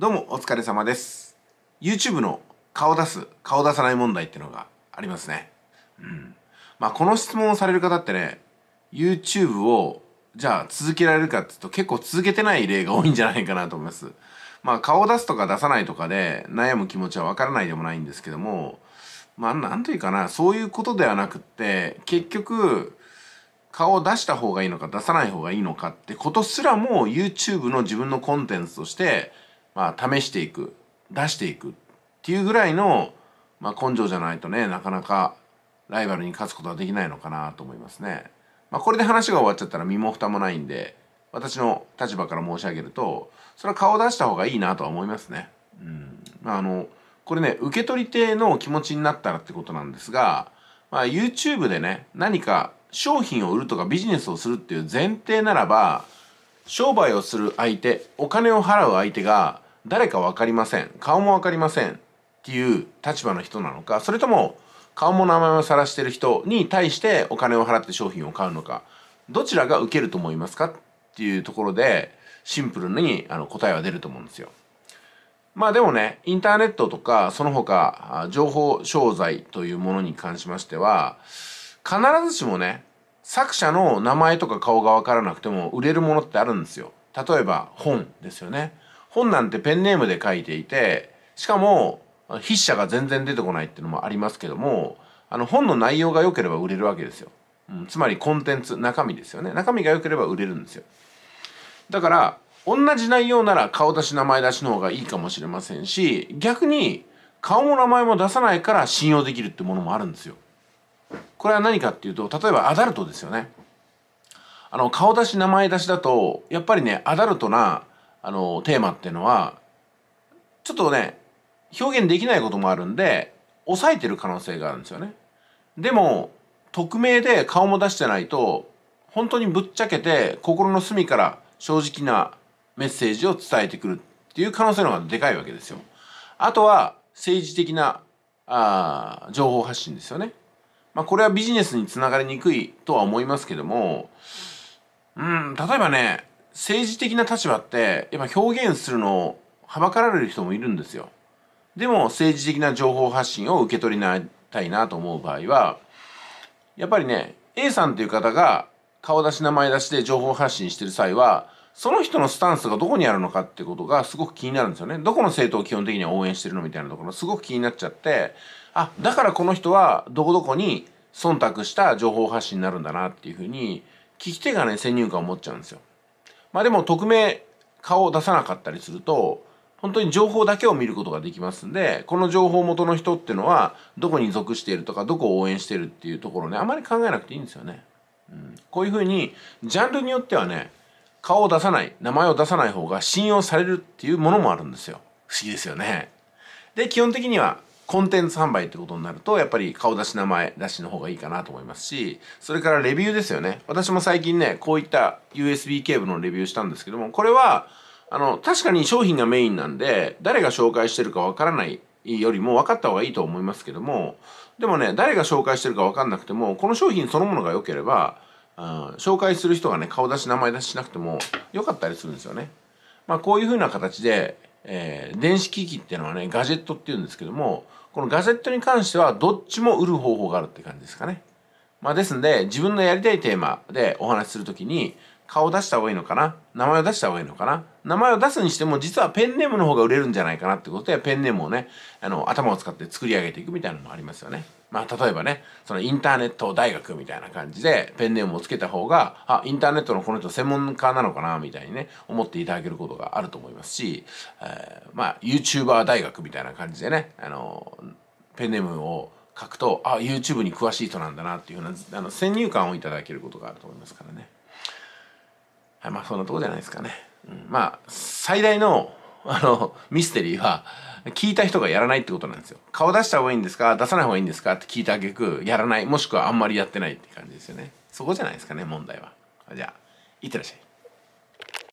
どうもお疲れ様です YouTube の顔出す顔出さない問題ってのがありますねうんまあこの質問をされる方ってね YouTube をじゃあ続けられるかって言うと結構続けてない例が多いんじゃないかなと思いますまあ顔を出すとか出さないとかで悩む気持ちはわからないでもないんですけどもまあなんというかなそういうことではなくって結局顔を出した方がいいのか出さない方がいいのかってことすらも YouTube の自分のコンテンツとしてまあ、試していく出していくっていうぐらいの、まあ、根性じゃないとねなかなかライバルに勝つことはできないのかなと思いますね。まあ、これで話が終わっちゃったら身も蓋もないんで私の立場から申し上げるとそれは顔を出した方がいいなとは思いますね。うん、まあ、あのこれね受け取り手の気持ちになったらってことなんですが、まあ、YouTube でね何か商品を売るとかビジネスをするっていう前提ならば商売をする相手お金を払う相手が誰か分かりません顔も分かりませんっていう立場の人なのかそれとも顔も名前も晒してる人に対してお金を払って商品を買うのかどちらが受けると思いますかっていうところでシンプルにあの答えは出ると思うんですよ。まあでもね、インターネットとか、その他、情報商材というものに関しましては、必ずしもね、作者の名前とか顔がわからなくても売れるものってあるんですよ。例えば本ですよね。本なんてペンネームで書いていてしかも筆者が全然出てこないっていうのもありますけどもあの本の内容が良ければ売れるわけですよ、うん、つまりコンテンツ中身ですよね中身が良ければ売れるんですよだから同じ内容なら顔出し名前出しの方がいいかもしれませんし逆に顔も名前も出さないから信用できるってものもあるんですよこれは何かっていうと例えばアダルトですよねあの顔出し名前出しだとやっぱりねアダルトなあのテーマっていうのはちょっとね表現できないこともあるんで抑えてる可能性があるんですよね。でも匿名で顔も出してないと本当にぶっちゃけて心の隅から正直なメッセージを伝えてくるっていう可能性の方がでかいわけですよ。あとは政治的なあ情報発信ですよね。まあ、これはビジネスにつながりにくいとは思いますけども、うん、例えばね、政治的な立場ってやっぱ表現するのをはばかられる人もいるんですよ。でも政治的な情報発信を受け取りなたいなと思う場合はやっぱりね A さんという方が顔出し名前出しで情報発信してる際はその人のスタンスがどこにあるのかってことがすごく気になるんですよね。どこの政党を基本的には応援してるのみたいなところすごく気になっちゃってあだからこの人はどこどこに忖度した情報発信になるんだなっていうふうに聞き手がね先入観を持っちゃうんですよ。まあでも匿名顔を出さなかったりすると本当に情報だけを見ることができますんでこの情報元の人っていうのはどこに属しているとかどこを応援しているっていうところねあまり考えなくていいんですよね。うん、こういうふうにジャンルによってはね顔を出さない名前を出さない方が信用されるっていうものもあるんですよ。不思議ですよね。で基本的にはコンテンツ販売ってことになるとやっぱり顔出し名前出しの方がいいかなと思いますしそれからレビューですよね私も最近ねこういった USB ケーブルのレビューしたんですけどもこれはあの確かに商品がメインなんで誰が紹介してるかわからないよりも分かった方がいいと思いますけどもでもね誰が紹介してるかわかんなくてもこの商品そのものが良ければ、うん、紹介する人がね顔出し名前出ししなくても良かったりするんですよね。まあ、こういう風な形で、えー、電子機器っていうのはねガジェットっていうんですけどもこのガジェットに関してはどっちも売る方法があるって感じですかね。まあ、ですんで自分のやりたいテーマでお話しするときに顔出した方がいいのかな名前を出した方がいいのかな名前を出すにしても実はペンネームの方が売れるんじゃないかなってことでペンネームをねあの頭を使って作り上げていくみたいなのもありますよね。まあ例えばねそのインターネット大学みたいな感じでペンネームをつけた方があインターネットのこの人専門家なのかなみたいにね思っていただけることがあると思いますし、えー、まあ YouTuber 大学みたいな感じでねあのペンネームを書くとあ YouTube に詳しい人なんだなっていうふうなあの先入観をいただけることがあると思いますからね。まあそんなとこじゃないですかね。うん、まあ最大のあのミステリーは聞いた人がやらないってことなんですよ。顔出した方がいいんですか出さない方がいいんですかって聞いた挙句やらないもしくはあんまりやってないって感じですよね。そこじゃないですかね問題は。じゃあいってらっしゃい。